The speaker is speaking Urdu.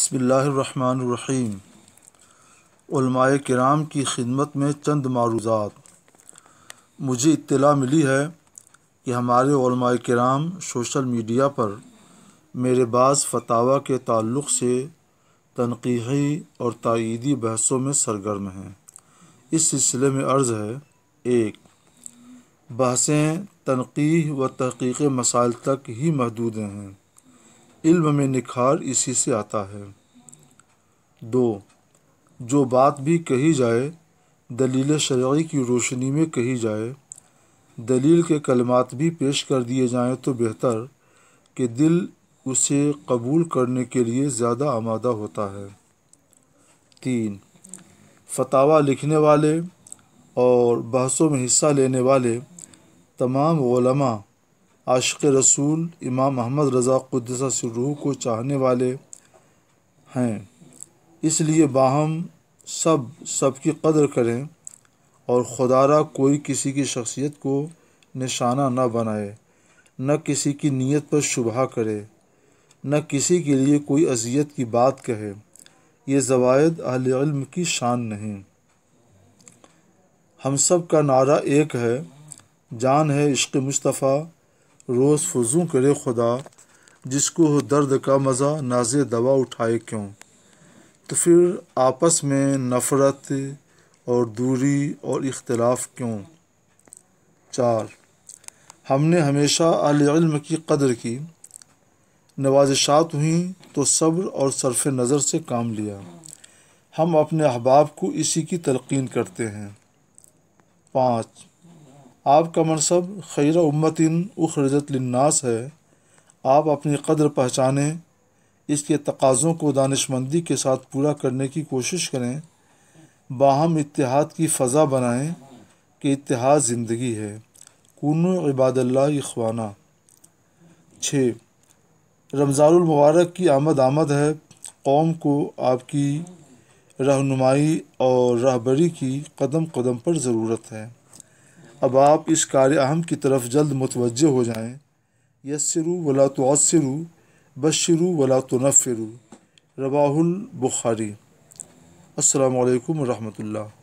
بسم اللہ الرحمن الرحیم علماء کرام کی خدمت میں چند معروضات مجھے اطلاع ملی ہے کہ ہمارے علماء کرام شوشل میڈیا پر میرے بعض فتاوہ کے تعلق سے تنقیحی اور تائیدی بحثوں میں سرگرم ہیں اس سلسلے میں عرض ہے ایک بحثیں تنقیح و تحقیق مسائل تک ہی محدود ہیں علم میں نکھار اسی سے آتا ہے دو جو بات بھی کہی جائے دلیل شرعی کی روشنی میں کہی جائے دلیل کے کلمات بھی پیش کر دیے جائیں تو بہتر کہ دل اسے قبول کرنے کے لیے زیادہ آمادہ ہوتا ہے تین فتاوہ لکھنے والے اور بحثوں میں حصہ لینے والے تمام علماء عاشق رسول امام محمد رضا قدسہ روح کو چاہنے والے ہیں اس لیے باہم سب سب کی قدر کریں اور خدا را کوئی کسی کی شخصیت کو نشانہ نہ بنائے نہ کسی کی نیت پر شبہ کرے نہ کسی کے لیے کوئی اذیت کی بات کہے یہ زوائد اہل علم کی شان نہیں ہم سب کا نعرہ ایک ہے جان ہے عشق مصطفیٰ روز فضو کرے خدا جس کو ہو درد کا مزہ ناز دوا اٹھائے کیوں تو پھر آپس میں نفرت اور دوری اور اختلاف کیوں چار ہم نے ہمیشہ علم کی قدر کی نوازشات ہوئیں تو صبر اور صرف نظر سے کام لیا ہم اپنے احباب کو اسی کی تلقین کرتے ہیں پانچ آپ کا منصب خیر امتن اخرجت لناس ہے آپ اپنی قدر پہچانیں اس کے تقاضوں کو دانشمندی کے ساتھ پورا کرنے کی کوشش کریں باہم اتحاد کی فضا بنائیں کہ اتحاد زندگی ہے کون عباد اللہ اخوانہ چھ رمضان المبارک کی آمد آمد ہے قوم کو آپ کی رہنمائی اور رہبری کی قدم قدم پر ضرورت ہے اب آپ اس کار اہم کی طرف جلد متوجہ ہو جائیں یسرو ولا تو بشرو ولا تنفرو نفرو البخاری السلام علیکم ورحمۃ اللہ